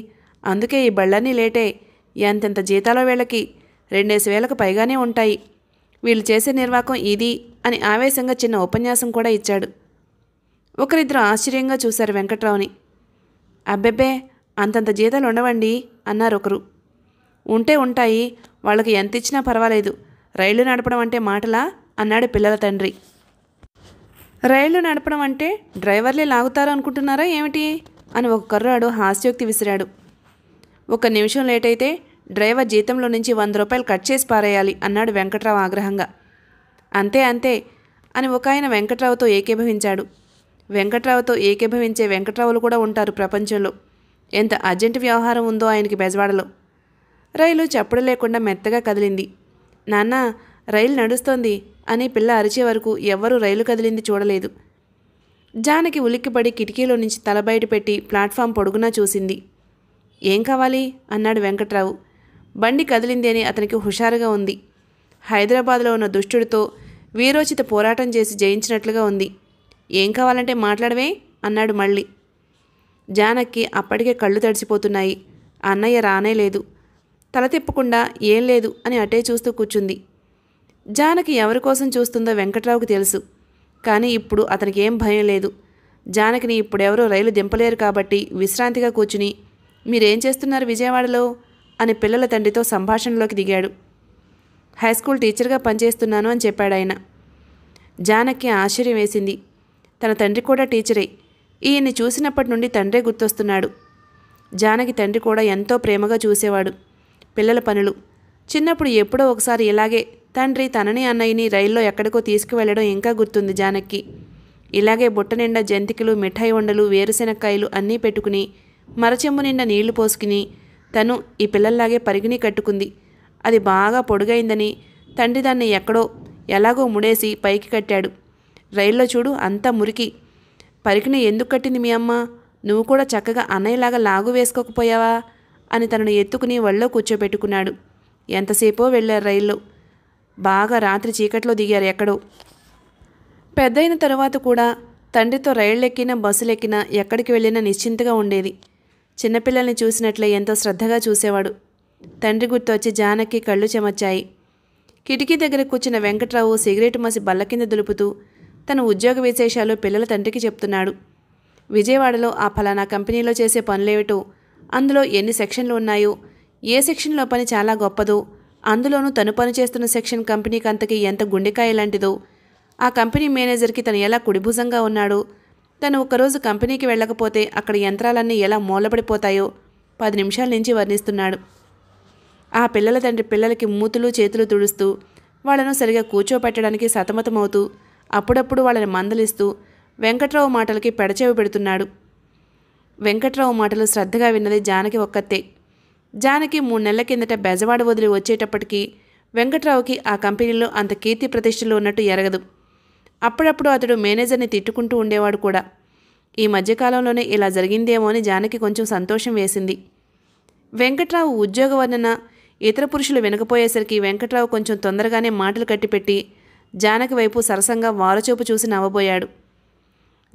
అందుకే ఈ బళ్ళన్నీ లేటే ఎంతెంత జీతాలో వేళకి రెండేసి వేలకు పైగానే ఉంటాయి వీళ్ళు చేసే నిర్వాకం ఇది అని ఆవేశంగా చిన్న ఉపన్యాసం కూడా ఇచ్చాడు ఒకరిద్దరు ఆశ్చర్యంగా చూశారు వెంకట్రావుని అబ్బెబ్బే అంతంత జీతాలు ఉండవండి అన్నారు ఒకరు ఉంటే ఉంటాయి వాళ్ళకి ఎంత ఇచ్చినా పర్వాలేదు రైళ్లు నడపడం అంటే మాటలా అన్నాడు పిల్లల తండ్రి రైళ్లు నడపడం అంటే డ్రైవర్లే లాగుతారు అనుకుంటున్నారా ఏమిటి అని ఒక కర్రాడు హాస్యోక్తి విసిరాడు ఒక నిమిషం లేట్ అయితే డ్రైవర్ జీతంలో నుంచి వంద రూపాయలు కట్ చేసి పారేయాలి అన్నాడు వెంకట్రావు ఆగ్రహంగా అంతే అంతే అని ఒక ఆయన వెంకట్రావుతో ఏకీభవించాడు వెంకట్రావుతో ఏకీభవించే వెంకట్రావులు కూడా ఉంటారు ప్రపంచంలో ఎంత అర్జెంట్ వ్యవహారం ఉందో ఆయనకి బెజవాడలో రైలు చప్పుడు లేకుండా మెత్తగా కదిలింది నాన్న రైలు నడుస్తోంది అని పిల్ల అరిచే వరకు ఎవ్వరూ రైలు కదిలింది చూడలేదు జానకి ఉలిక్కిపడి కిటికీలో నుంచి తల బయట పెట్టి ప్లాట్ఫామ్ పొడుగునా చూసింది ఏం కావాలి అన్నాడు వెంకట్రావు బండి కదిలింది అని అతనికి హుషారుగా ఉంది హైదరాబాద్లో ఉన్న దుష్టుడితో వీరోచిత పోరాటం చేసి జయించినట్లుగా ఉంది ఏం కావాలంటే మాట్లాడవే అన్నాడు మళ్ళీ జానక్కి అప్పటికే కళ్ళు తడిసిపోతున్నాయి అన్నయ్య రానే లేదు తల తిప్పకుండా ఏం లేదు అని అటే చూస్తూ కూర్చుంది జానకి ఎవరి కోసం చూస్తుందో వెంకట్రావుకి తెలుసు కానీ ఇప్పుడు అతనికి ఏం భయం లేదు జానకిని ఇప్పుడెవరో రైలు దింపలేరు కాబట్టి విశ్రాంతిగా కూర్చుని మీరేం చేస్తున్నారు విజయవాడలో అని పిల్లల తండ్రితో సంభాషణలోకి దిగాడు హై స్కూల్ టీచర్గా పనిచేస్తున్నాను అని చెప్పాడు ఆయన జానకి ఆశ్చర్యం వేసింది తన తండ్రి కూడా టీచరే ఈయన్ని చూసినప్పటి నుండి తండ్రే గుర్తొస్తున్నాడు జానకి తండ్రి కూడా ఎంతో ప్రేమగా చూసేవాడు పిల్లల పనులు చిన్నప్పుడు ఎప్పుడో ఒకసారి ఇలాగే తండ్రి తనని అన్నయ్యని రైల్లో ఎక్కడికో తీసుకువెళ్ళడం ఇంకా గుర్తుంది జానక్కి ఇలాగే బుట్ట నిండా జంతికలు మిఠాయి వండలు వేరుశెనక్కాయలు అన్నీ పెట్టుకుని మరచెమ్ము నిండా నీళ్లు పోసుకుని తను ఈ పిల్లల్లాగే పరిగిని కట్టుకుంది అది బాగా పొడుగైందని తండ్రి దాన్ని ఎక్కడో ఎలాగో ముడేసి పైకి కట్టాడు రైల్లో చూడు అంతా మురికి పరికిన ఎందుకు కట్టింది మీ అమ్మ నువ్వు కూడా చక్కగా అన్నయ్యలాగా లాగు వేసుకోకపోయావా అని తనను ఎత్తుకుని వళ్ళో కూర్చోబెట్టుకున్నాడు ఎంతసేపో వెళ్ళారు రైల్లో బాగా రాత్రి చీకట్లో దిగారు ఎక్కడో పెద్దయిన తరువాత కూడా తండ్రితో రైళ్ళెక్కినా బస్సులెక్కినా ఎక్కడికి వెళ్ళినా నిశ్చింతగా ఉండేది చిన్నపిల్లల్ని చూసినట్లే ఎంతో శ్రద్ధగా చూసేవాడు తండ్రి గుర్తు వచ్చి జానకి కళ్ళు చెమర్చాయి కిటికీ దగ్గర కూర్చున్న వెంకట్రావు సిగరెట్ మసి బల్ల కింద దులుపుతూ తన ఉద్యోగ విశేషాలు పిల్లల తండ్రికి చెప్తున్నాడు విజయవాడలో ఆ ఫలానా కంపెనీలో చేసే పనులేమిటో అందులో ఎన్ని సెక్షన్లు ఉన్నాయో ఏ సెక్షన్లో పని చాలా గొప్పదో అందులోనూ తను పనిచేస్తున్న సెక్షన్ కంపెనీకి అంతకి ఎంత గుండెకాయ లాంటిదో ఆ కంపెనీ మేనేజర్కి తను ఎలా కుడిభుజంగా ఉన్నాడో తను ఒకరోజు కంపెనీకి వెళ్ళకపోతే అక్కడ యంత్రాలన్నీ ఎలా మూలబడిపోతాయో పది నిమిషాల నుంచి వర్ణిస్తున్నాడు ఆ పిల్లల తండ్రి పిల్లలకి మూతులు చేతులు తుడుస్తూ వాళ్లను సరిగా కూర్చోపెట్టడానికి సతమతమవుతూ అప్పుడప్పుడు వాళ్ళని మందలిస్తూ వెంకట్రావు మాటలకి పెడచేవి పెడుతున్నాడు వెంకట్రావు మాటలు శ్రద్ధగా విన్నది జానకి ఒక్కతే జానకి మూడు నెలల కిందట బెజవాడ వదిలి వచ్చేటప్పటికీ వెంకట్రావుకి ఆ కంపెనీలో అంత కీర్తి ప్రతిష్టలు ఉన్నట్టు ఎరగదు అప్పుడప్పుడు అతడు మేనేజర్ని తిట్టుకుంటూ ఉండేవాడు కూడా ఈ మధ్యకాలంలోనే ఇలా జరిగిందేమో అని జానకి కొంచెం సంతోషం వేసింది వెంకట్రావు ఉద్యోగ వర్ణన ఇతర పురుషులు వెనకపోయేసరికి వెంకట్రావు కొంచెం తొందరగానే మాటలు కట్టిపెట్టి జానకి వైపు సరసంగా వారచూపు చూసి నవ్వబోయాడు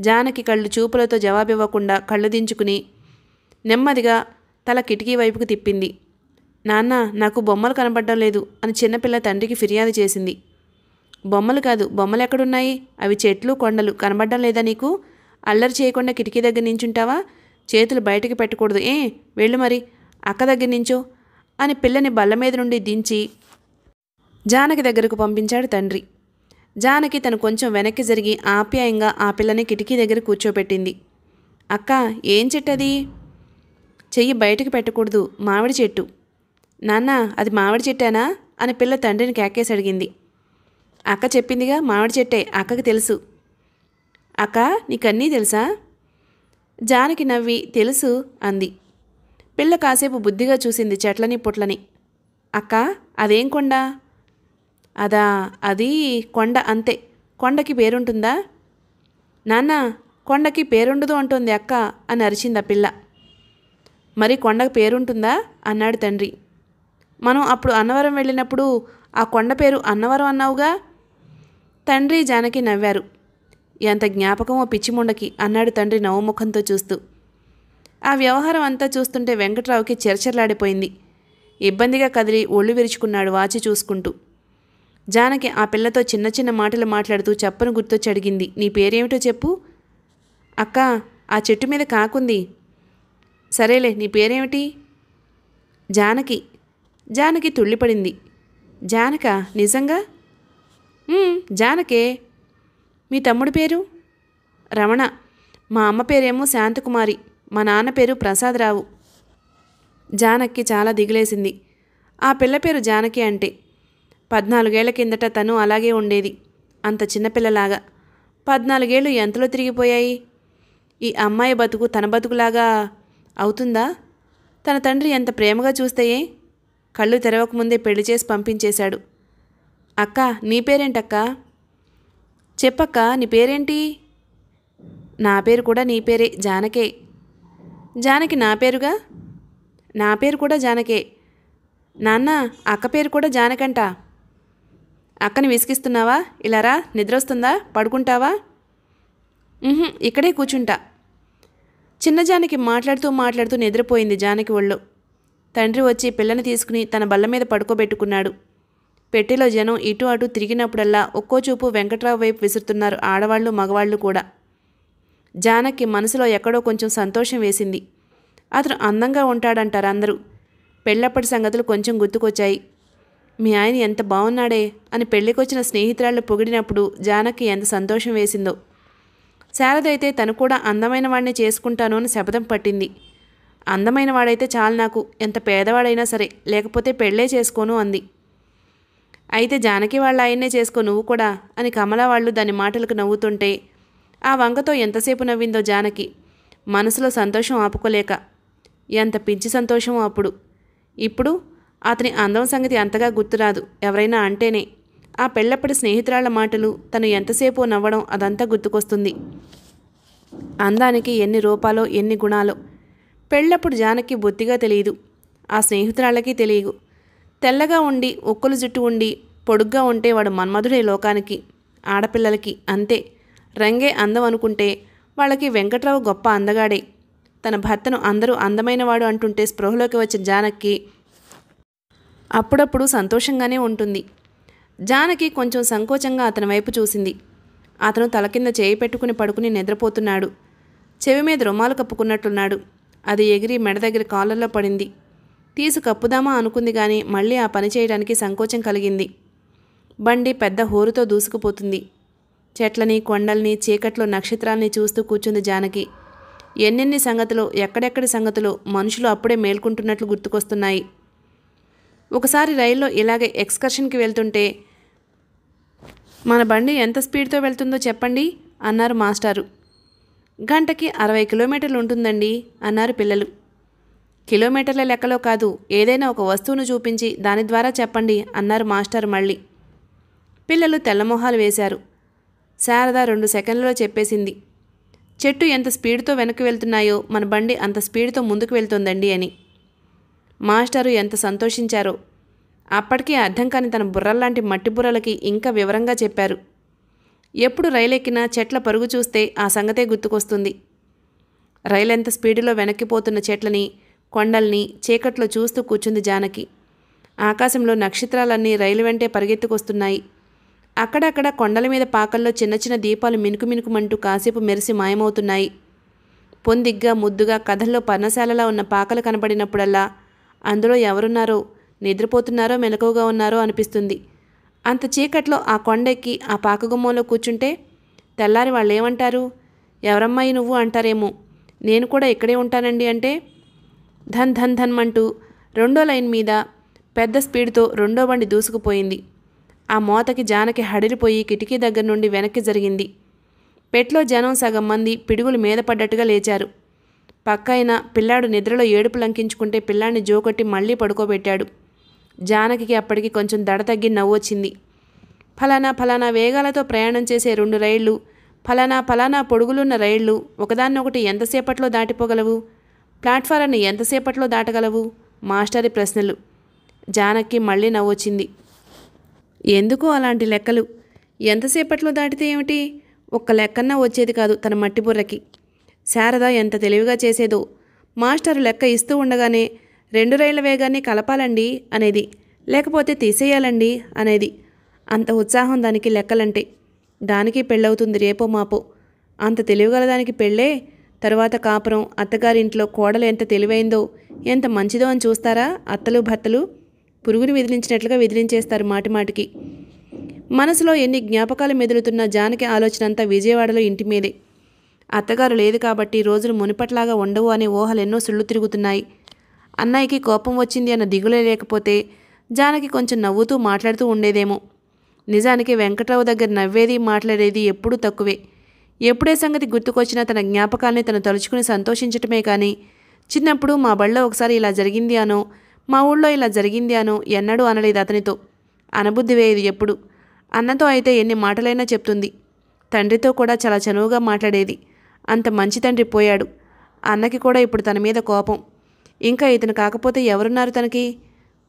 జానకి కళ్ళు చూపులతో జవాబివ్వకుండా కళ్ళు దించుకుని నెమ్మదిగా తల కిటికీ వైపుకు తిప్పింది నాన్న నాకు బొమ్మలు కనబడడం లేదు అని చిన్నపిల్ల తండ్రికి ఫిర్యాదు చేసింది బొమ్మలు కాదు బొమ్మలు ఎక్కడున్నాయి అవి చెట్లు కొండలు కనబడడం లేదా నీకు అల్లరి చేయకుండా కిటికీ దగ్గర నించుంటావా చేతులు బయటకు పెట్టకూడదు ఏ వెళ్ళు మరి అక్క దగ్గర నించో అని పిల్లని బల్ల మీద నుండి దించి జానకి దగ్గరకు పంపించాడు తండ్రి జానకి తను కొంచెం వెనక్కి జరిగి ఆప్యాయంగా ఆ పిల్లని కిటికీ దగ్గర కూర్చోబెట్టింది అక్క ఏం చెట్టది చెయ్యి బయటకు పెట్టకూడదు మామిడి చెట్టు నాన్న అది మామిడి చెట్టేనా అని పిల్ల తండ్రిని కేకేసి అడిగింది అక్క చెప్పిందిగా మామిడి చెట్టే అక్కకి తెలుసు అక్క నీకన్నీ తెలుసా జానకి నవ్వి తెలుసు అంది పిల్ల కాసేపు బుద్ధిగా చూసింది చెట్లని పుట్లని అక్క అదేం కొండ అదా అది కొండ అంతే కొండకి పేరుంటుందా నాన్న కొండకి పేరుండదు అంటుంది అక్క అని అరిచింది ఆ పిల్ల మరి కొండకు పేరుంటుందా అన్నాడు తండ్రి మనం అప్పుడు అన్నవరం వెళ్ళినప్పుడు ఆ కొండ పేరు అన్నవరం అన్నావుగా తండ్రి జానకి నవ్వారు ఎంత జ్ఞాపకమో పిచ్చిముండకి అన్నాడు తండ్రి నవ్వుముఖంతో చూస్తూ ఆ వ్యవహారం అంతా చూస్తుంటే వెంకట్రావుకి చెరచెరలాడిపోయింది ఇబ్బందిగా కదిలి ఒళ్ళు విరుచుకున్నాడు వాచి చూసుకుంటూ జానకి ఆ పిల్లతో చిన్న చిన్న మాటలు మాట్లాడుతూ చెప్పను గుర్తొచ్చి అడిగింది నీ పేరేమిటో చెప్పు అక్క ఆ చెట్టు మీద కాకుంది సరేలే నీ పేరేమిటి జానకి జానకి తుళ్ళిపడింది జానక నిజంగా జానకే మీ తమ్ముడి పేరు రమణ మా అమ్మ పేరేమో శాంతకుమారి మా నాన్న పేరు ప్రసాదరావు జానక్కి చాలా దిగులేసింది ఆ పిల్ల పేరు జానకి అంటే పద్నాలుగేళ్ల కిందట తను అలాగే ఉండేది అంత చిన్నపిల్లలాగా పద్నాలుగేళ్ళు ఎంతలో తిరిగిపోయాయి ఈ అమ్మాయి బతుకు తన బతుకులాగా అవుతుందా తన తండ్రి ఎంత ప్రేమగా చూస్తాయే కళ్ళు తెరవకముందే పెళ్లి చేసి పంపించేశాడు అక్క నీ పేరేంటక్క చెప్పక్క నీ పేరేంటి నా పేరు కూడా నీ పేరే జానకే జానకి నా పేరుగా నా పేరు కూడా జానకే నాన్న అక్క పేరు కూడా జానకంట అక్కని విసిగిస్తున్నావా ఇలారా నిద్ర వస్తుందా పడుకుంటావా ఇక్కడే కూర్చుంటా చిన్నజానికి మాట్లాడుతూ మాట్లాడుతూ నిద్రపోయింది జానకి ఒళ్ళు తండ్రి వచ్చి పిల్లని తీసుకుని తన బల్ల మీద పడుకోబెట్టుకున్నాడు పెట్టెలో జనం ఇటు అటు తిరిగినప్పుడల్లా ఒక్కో చూపు వెంకట్రావు వైపు విసురుతున్నారు ఆడవాళ్ళు మగవాళ్ళు కూడా జానకి మనసులో ఎక్కడో కొంచెం సంతోషం వేసింది అతను అందంగా ఉంటాడంటారు అందరూ పెళ్ళప్పటి సంగతులు కొంచెం గుర్తుకొచ్చాయి మీ ఆయన ఎంత బాగున్నాడే అని పెళ్లికొచ్చిన స్నేహితురాళ్ళు పొగిడినప్పుడు జానకి ఎంత సంతోషం వేసిందో శారద అయితే తను కూడా అందమైన వాడిని చేసుకుంటాను అని శపథం పట్టింది అందమైన వాడైతే చాలు నాకు ఎంత పేదవాడైనా సరే లేకపోతే పెళ్ళే చేసుకోను అంది అయితే జానకి వాళ్ళ ఆయన్నే చేసుకో నువ్వు కూడా అని కమల వాళ్ళు దాని మాటలకు నవ్వుతుంటే ఆ వంకతో ఎంతసేపు నవ్విందో జానకి మనసులో సంతోషం ఆపుకోలేక ఎంత పిచ్చి సంతోషం అప్పుడు ఇప్పుడు అతని అందం సంగతి అంతగా గుర్తురాదు ఎవరైనా అంటేనే ఆ పెళ్ళప్పటి స్నేహితురాళ్ల మాటలు తను ఎంతసేపు నవ్వడం అదంతా గుర్తుకొస్తుంది అందానికి ఎన్ని రూపాలో ఎన్ని గుణాలో పెళ్ళప్పుడు జానకి బొత్తిగా తెలియదు ఆ స్నేహితురాళ్ళకి తెలియదు తెల్లగా ఉండి ఒక్కలు జుట్టు ఉండి పొడుగ్గా ఉంటే వాడు మన్మధుడే లోకానికి ఆడపిల్లలకి అంతే రంగే అందం అనుకుంటే వాళ్ళకి వెంకట్రావు గొప్ప అందగాడే తన భర్తను అందరూ అందమైనవాడు అంటుంటే స్పృహలోకి వచ్చిన జానక్కి అప్పుడప్పుడు సంతోషంగానే ఉంటుంది జానకి కొంచెం సంకోచంగా అతని వైపు చూసింది అతను తల కింద చేయి పెట్టుకుని పడుకుని నిద్రపోతున్నాడు చెవి మీద రుమాలు కప్పుకున్నట్లున్నాడు అది ఎగిరి మెడ దగ్గర కాలర్లో పడింది తీసు కప్పుదామా అనుకుంది కానీ మళ్ళీ ఆ పని చేయడానికి సంకోచం కలిగింది బండి పెద్ద హోరుతో దూసుకుపోతుంది చెట్లని కొండల్ని చీకట్లో నక్షత్రాల్ని చూస్తూ కూర్చుంది జానకి ఎన్నెన్ని సంగతులు ఎక్కడెక్కడి సంగతులు మనుషులు అప్పుడే మేల్కుంటున్నట్లు గుర్తుకొస్తున్నాయి ఒకసారి రైల్లో ఇలాగే ఎక్స్కర్షన్కి వెళ్తుంటే మన బండి ఎంత స్పీడ్తో వెళ్తుందో చెప్పండి అన్నారు మాస్టారు గంటకి అరవై కిలోమీటర్లు ఉంటుందండి అన్నారు పిల్లలు కిలోమీటర్ల లెక్కలో కాదు ఏదైనా ఒక వస్తువును చూపించి దాని ద్వారా చెప్పండి అన్నారు మాస్టర్ మళ్ళీ పిల్లలు తెల్లమొహాలు వేశారు శారద రెండు సెకండ్లలో చెప్పేసింది చెట్టు ఎంత స్పీడ్తో వెనక్కి వెళ్తున్నాయో మన బండి అంత స్పీడ్తో ముందుకు వెళ్తుందండి అని మాస్టారు ఎంత సంతోషించారో అప్పటికీ అర్థం కాని తన బుర్రల్లాంటి మట్టి బుర్రలకి ఇంకా వివరంగా చెప్పారు ఎప్పుడు రైలెక్కినా చెట్ల పరుగు చూస్తే ఆ సంగతే గుర్తుకొస్తుంది రైలెంత స్పీడులో వెనక్కిపోతున్న చెట్లని కొండల్ని చీకట్లో చూస్తూ కూర్చుంది జానకి ఆకాశంలో నక్షత్రాలన్నీ రైలు వెంటే పరిగెత్తుకొస్తున్నాయి అక్కడక్కడ కొండల మీద పాకల్లో చిన్న చిన్న దీపాలు మినుకు మినుకుమంటూ కాసేపు మెరిసి మాయమవుతున్నాయి పొందిగ్గా ముద్దుగా కథల్లో పర్ణశాలలా ఉన్న పాకలు కనబడినప్పుడల్లా అందులో ఎవరున్నారో నిద్రపోతున్నారో మెలకువగా ఉన్నారో అనిపిస్తుంది అంత చీకట్లో ఆ కొండెక్కి ఆ పాకగుమ్మంలో కూర్చుంటే తెల్లారి వాళ్ళు ఏమంటారు ఎవరమ్మాయి నువ్వు అంటారేమో నేను కూడా ఇక్కడే ఉంటానండి అంటే ధన్ ధన్ ధన్ అంటూ రెండో లైన్ మీద పెద్ద స్పీడ్తో రెండో బండి దూసుకుపోయింది ఆ మోతకి జానకి హడిలిపోయి కిటికీ దగ్గర నుండి వెనక్కి జరిగింది పెట్లో జనం సగం మంది పిడుగులు మీద పడ్డట్టుగా లేచారు పక్కైన పిల్లాడు నిద్రలో ఏడుపు లంకించుకుంటే పిల్లాడిని జోకొట్టి మళ్ళీ పడుకోబెట్టాడు జానకి అప్పటికి కొంచెం దడ తగ్గి నవ్వొచ్చింది ఫలానా ఫలానా వేగాలతో ప్రయాణం చేసే రెండు రైళ్లు ఫలానా ఫలానా పొడుగులున్న రైళ్లు ఒకదాన్నొకటి ఎంతసేపట్లో దాటిపోగలవు ప్లాట్ఫారాన్ని ఎంతసేపట్లో దాటగలవు మాస్టరి ప్రశ్నలు జానకి మళ్ళీ నవ్వొచ్చింది ఎందుకు అలాంటి లెక్కలు ఎంతసేపట్లో దాటితే ఏమిటి ఒక్క లెక్కన్నా వచ్చేది కాదు తన మట్టిబుర్రకి శారద ఎంత తెలివిగా చేసేదో మాస్టర్ లెక్క ఇస్తూ ఉండగానే రెండు రైళ్ల వేగాన్ని కలపాలండి అనేది లేకపోతే తీసేయాలండి అనేది అంత ఉత్సాహం దానికి లెక్కలంటే దానికి పెళ్ళవుతుంది రేపో మాపో అంత తెలివిగల దానికి పెళ్ళే తరువాత కాపురం అత్తగారింట్లో కోడలు ఎంత తెలివైందో ఎంత మంచిదో అని చూస్తారా అత్తలు భర్తలు పురుగుని విదిలించినట్లుగా విదిలించేస్తారు మాటిమాటికి మనసులో ఎన్ని జ్ఞాపకాలు మెదులుతున్న జానకి ఆలోచన అంతా విజయవాడలో ఇంటి మీదే అత్తగారు లేదు కాబట్టి రోజులు మునిపట్లాగా ఉండవు అనే ఊహలెన్నో సుళ్ళు తిరుగుతున్నాయి అన్నయ్యకి కోపం వచ్చింది అన్న దిగులే లేకపోతే జానకి కొంచెం నవ్వుతూ మాట్లాడుతూ ఉండేదేమో నిజానికి వెంకట్రావు దగ్గర నవ్వేది మాట్లాడేది ఎప్పుడూ తక్కువే ఎప్పుడే సంగతి గుర్తుకొచ్చినా తన జ్ఞాపకాల్ని తను తలుచుకుని సంతోషించటమే కానీ చిన్నప్పుడు మా బళ్ళో ఒకసారి ఇలా జరిగింది అనో మా ఊళ్ళో ఇలా జరిగింది అనో ఎన్నడూ అనలేదు అతనితో అనబుద్ధి వేయదు ఎప్పుడు అన్నతో అయితే ఎన్ని మాటలైనా చెప్తుంది తండ్రితో కూడా చాలా చనువుగా మాట్లాడేది అంత మంచి తండ్రి పోయాడు అన్నకి కూడా ఇప్పుడు తన మీద కోపం ఇంకా ఇతను కాకపోతే ఎవరున్నారు తనకి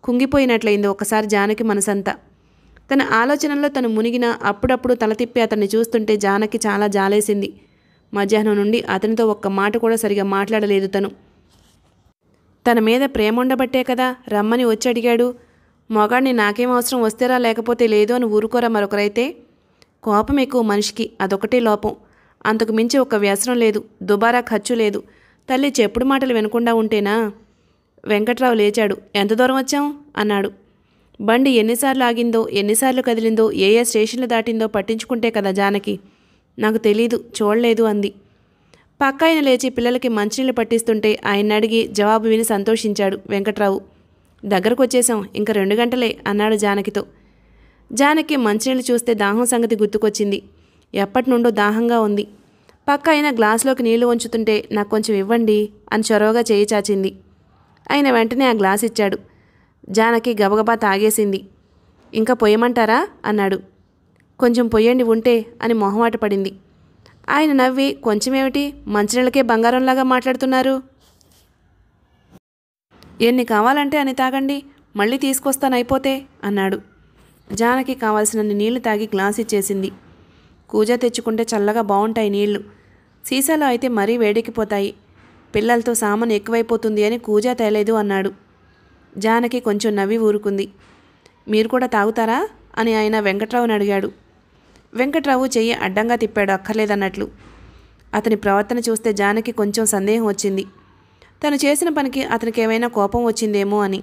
కుంగిపోయినట్లయింది ఒకసారి జానకి మనసంతా తన ఆలోచనల్లో తను మునిగిన అప్పుడప్పుడు తల తిప్పి అతన్ని చూస్తుంటే జానకి చాలా జాలేసింది మధ్యాహ్నం నుండి అతనితో ఒక్క మాట కూడా సరిగా మాట్లాడలేదు తను తన మీద ప్రేమ ఉండబట్టే కదా రమ్మని వచ్చి అడిగాడు మొగాడిని నాకేం అవసరం వస్తేరా లేకపోతే లేదు అని ఊరుకోరా మరొకరైతే కోపం ఎక్కువ మనిషికి అదొకటే లోపం అంతకు మించి ఒక వ్యసనం లేదు దుబారా ఖర్చు లేదు తల్లి చెప్పుడు మాటలు వినకుండా ఉంటేనా వెంకట్రావు లేచాడు ఎంత దూరం వచ్చాం అన్నాడు బండి ఎన్నిసార్లు ఆగిందో ఎన్నిసార్లు కదిలిందో ఏ ఏ స్టేషన్లు దాటిందో పట్టించుకుంటే కదా జానకి నాకు తెలీదు చూడలేదు అంది పక్క ఆయన లేచి పిల్లలకి మంచినీళ్ళు పట్టిస్తుంటే ఆయన అడిగి జవాబు విని సంతోషించాడు వెంకట్రావు దగ్గరకు వచ్చేసాం ఇంక రెండు గంటలే అన్నాడు జానకితో జానకి మంచినీళ్ళు చూస్తే దాహం సంగతి గుర్తుకొచ్చింది ఎప్పటి నుండో దాహంగా ఉంది పక్క ఆయన గ్లాసులోకి నీళ్లు ఉంచుతుంటే నాకు కొంచెం ఇవ్వండి అని చొరవగా చేయి చాచింది ఆయన వెంటనే ఆ గ్లాస్ ఇచ్చాడు జానకి గబగబా తాగేసింది ఇంకా పొయ్యమంటారా అన్నాడు కొంచెం పొయ్యండి ఉంటే అని మొహమాట పడింది ఆయన నవ్వి కొంచెమేమిటి మంచినీళ్ళకే బంగారంలాగా మాట్లాడుతున్నారు ఎన్ని కావాలంటే అని తాగండి మళ్ళీ తీసుకొస్తానైపోతే అన్నాడు జానకి కావాల్సినన్ని నీళ్లు తాగి గ్లాస్ ఇచ్చేసింది కూజ తెచ్చుకుంటే చల్లగా బాగుంటాయి నీళ్లు సీసాలో అయితే మరీ వేడెక్కిపోతాయి పిల్లలతో సామాను ఎక్కువైపోతుంది అని కూజా తేలేదు అన్నాడు జానకి కొంచెం నవ్వి ఊరుకుంది మీరు కూడా తాగుతారా అని ఆయన వెంకట్రావుని అడిగాడు వెంకట్రావు చెయ్యి అడ్డంగా తిప్పాడు అక్కర్లేదన్నట్లు అతని ప్రవర్తన చూస్తే జానకి కొంచెం సందేహం వచ్చింది తను చేసిన పనికి అతనికి ఏమైనా కోపం వచ్చిందేమో అని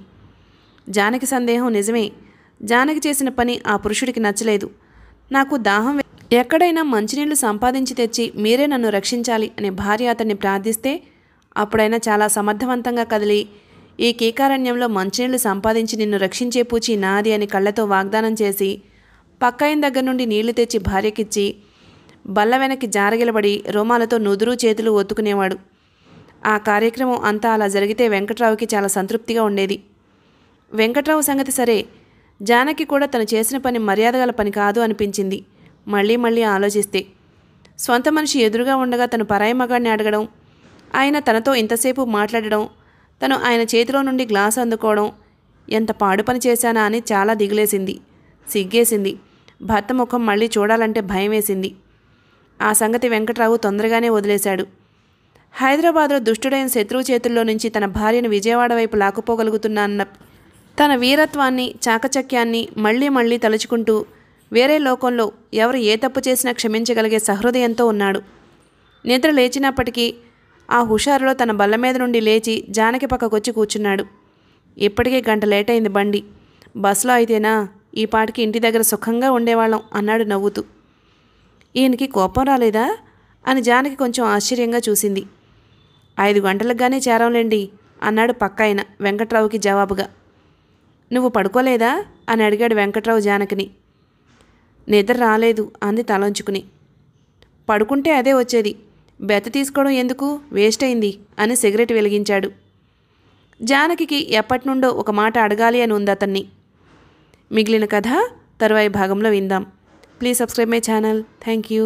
జానకి సందేహం నిజమే జానకి చేసిన పని ఆ పురుషుడికి నచ్చలేదు నాకు దాహం ఎక్కడైనా మంచినీళ్లు సంపాదించి తెచ్చి మీరే నన్ను రక్షించాలి అని భార్య అతన్ని ప్రార్థిస్తే అప్పుడైనా చాలా సమర్థవంతంగా కదిలి ఈ కీకారణ్యంలో మంచినీళ్లు సంపాదించి నిన్ను రక్షించే పూచి నాది అని కళ్ళతో వాగ్దానం చేసి పక్కయిన దగ్గర నుండి నీళ్లు తెచ్చి భార్యకిచ్చి బల్ల వెనక్కి జారగిలబడి రోమాలతో నుదురు చేతులు ఒత్తుకునేవాడు ఆ కార్యక్రమం అంతా అలా జరిగితే వెంకట్రావుకి చాలా సంతృప్తిగా ఉండేది వెంకట్రావు సంగతి సరే జానకి కూడా తను చేసిన పని మర్యాదగల పని కాదు అనిపించింది మళ్ళీ మళ్ళీ ఆలోచిస్తే సొంత మనిషి ఎదురుగా ఉండగా తను పరాయి మగాడిని అడగడం ఆయన తనతో ఇంతసేపు మాట్లాడడం తను ఆయన చేతిలో నుండి గ్లాస్ అందుకోవడం ఎంత పాడు పని చేశానా అని చాలా దిగులేసింది సిగ్గేసింది భర్త ముఖం మళ్ళీ చూడాలంటే భయం వేసింది ఆ సంగతి వెంకట్రావు తొందరగానే వదిలేశాడు హైదరాబాద్లో దుష్టుడైన శత్రువు చేతుల్లో నుంచి తన భార్యను విజయవాడ వైపు లాక్కుపోగలుగుతున్నా అన్న తన వీరత్వాన్ని చాకచక్యాన్ని మళ్ళీ మళ్ళీ తలుచుకుంటూ వేరే లోకంలో ఎవరు ఏ తప్పు చేసినా క్షమించగలిగే సహృదయంతో ఉన్నాడు నిద్ర లేచినప్పటికీ ఆ హుషారులో తన బల్ల మీద నుండి లేచి జానకి పక్కకొచ్చి కూర్చున్నాడు ఇప్పటికే గంట లేట్ అయింది బండి బస్సులో అయితేనా ఈ పాటికి ఇంటి దగ్గర సుఖంగా ఉండేవాళ్ళం అన్నాడు నవ్వుతూ ఈయనకి కోపం రాలేదా అని జానకి కొంచెం ఆశ్చర్యంగా చూసింది ఐదు గంటలకు కానీ చేరంలేండి అన్నాడు ఆయన వెంకట్రావుకి జవాబుగా నువ్వు పడుకోలేదా అని అడిగాడు వెంకట్రావు జానకిని నిద్ర రాలేదు అంది తలంచుకుని పడుకుంటే అదే వచ్చేది బెత్త తీసుకోవడం ఎందుకు వేస్ట్ అయింది అని సిగరెట్ వెలిగించాడు జానకి ఎప్పటి నుండో ఒక మాట అడగాలి అని ఉంది అతన్ని మిగిలిన కథ తరువాయి భాగంలో విందాం please subscribe my channel thank you